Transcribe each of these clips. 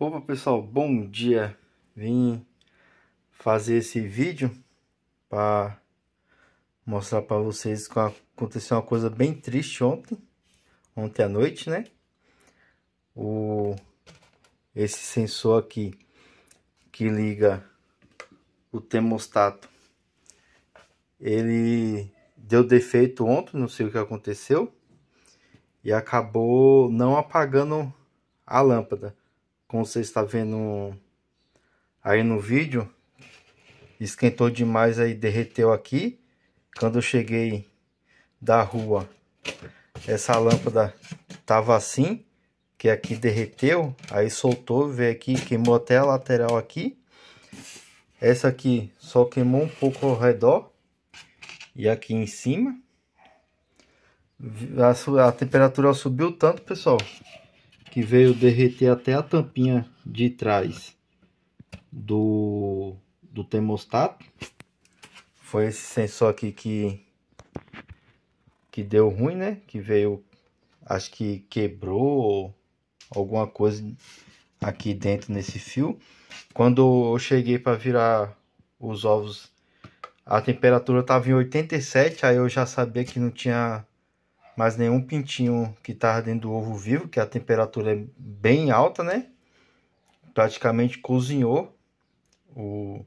Opa pessoal, bom dia. Vim fazer esse vídeo para mostrar para vocês que aconteceu uma coisa bem triste ontem, ontem à noite, né? O esse sensor aqui que liga o termostato, ele deu defeito ontem, não sei o que aconteceu e acabou não apagando a lâmpada como você está vendo aí no vídeo, esquentou demais aí, derreteu aqui. Quando eu cheguei da rua, essa lâmpada tava assim, que aqui derreteu, aí soltou, veio aqui, queimou até a lateral aqui. Essa aqui só queimou um pouco ao redor e aqui em cima. A, a temperatura subiu tanto, pessoal, que veio derreter até a tampinha de trás do, do termostato. Foi esse sensor aqui que, que deu ruim, né? Que veio, acho que quebrou alguma coisa aqui dentro nesse fio. Quando eu cheguei para virar os ovos, a temperatura estava em 87, aí eu já sabia que não tinha mas nenhum pintinho que estava tá dentro do ovo vivo, que a temperatura é bem alta, né? Praticamente cozinhou o,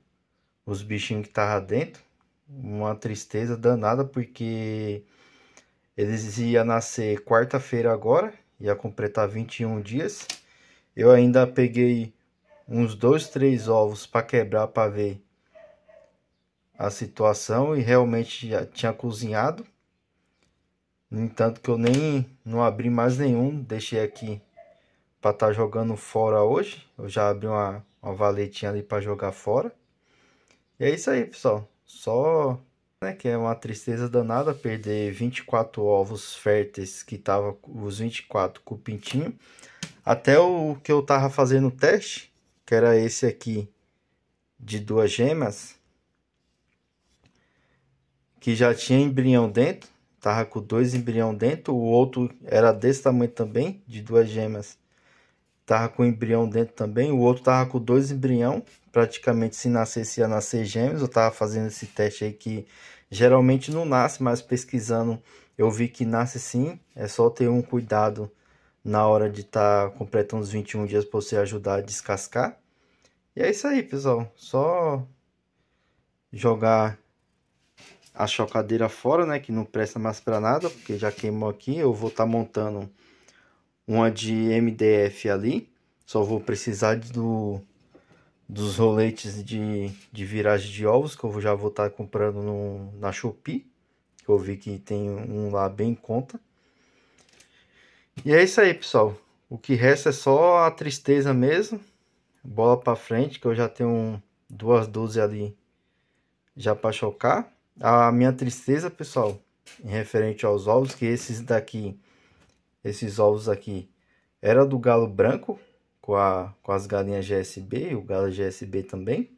os bichinhos que tava dentro. Uma tristeza danada, porque eles iam nascer quarta-feira agora, ia completar 21 dias. Eu ainda peguei uns dois, três ovos para quebrar para ver a situação e realmente já tinha cozinhado. No entanto que eu nem não abri mais nenhum, deixei aqui para estar tá jogando fora hoje. Eu já abri uma, uma valetinha ali para jogar fora. E é isso aí, pessoal. Só né, que é uma tristeza danada perder 24 ovos férteis que tava os 24 com o pintinho. Até o que eu tava fazendo o teste, que era esse aqui de duas gemas, que já tinha embrião dentro, estava com dois embrião dentro, o outro era desse tamanho também, de duas gêmeas. estava com embrião dentro também, o outro estava com dois embrião, praticamente se nascesse ia nascer gêmeos. Eu tava fazendo esse teste aí que geralmente não nasce, mas pesquisando eu vi que nasce sim. É só ter um cuidado na hora de estar tá completando os 21 dias para você ajudar a descascar. E é isso aí, pessoal. Só jogar a chocadeira fora, né? Que não presta mais para nada, porque já queimou aqui. Eu vou estar tá montando uma de MDF ali. Só vou precisar do, dos roletes de, de viragem de ovos, que eu já vou estar tá comprando no, na Shopee. Eu vi que tem um lá bem em conta. E é isso aí, pessoal. O que resta é só a tristeza mesmo. Bola para frente, que eu já tenho duas 12 ali já para chocar. A minha tristeza, pessoal, em referente aos ovos, que esses daqui, esses ovos aqui, era do galo branco, com, a, com as galinhas GSB, o galo GSB também.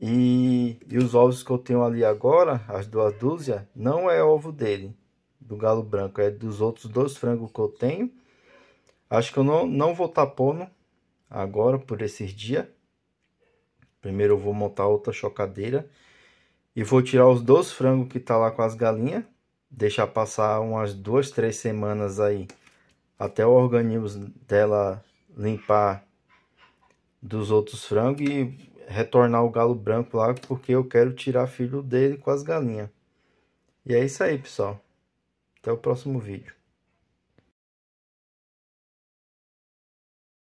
E, e os ovos que eu tenho ali agora, as duas dúzias, não é ovo dele, do galo branco, é dos outros dois frangos que eu tenho. Acho que eu não, não vou estar tá pondo agora, por esses dias. Primeiro eu vou montar outra chocadeira e vou tirar os dois frangos que tá lá com as galinhas. Deixar passar umas duas, três semanas aí. Até o organismo dela limpar dos outros frangos e retornar o galo branco lá. Porque eu quero tirar filho dele com as galinhas. E é isso aí, pessoal. Até o próximo vídeo.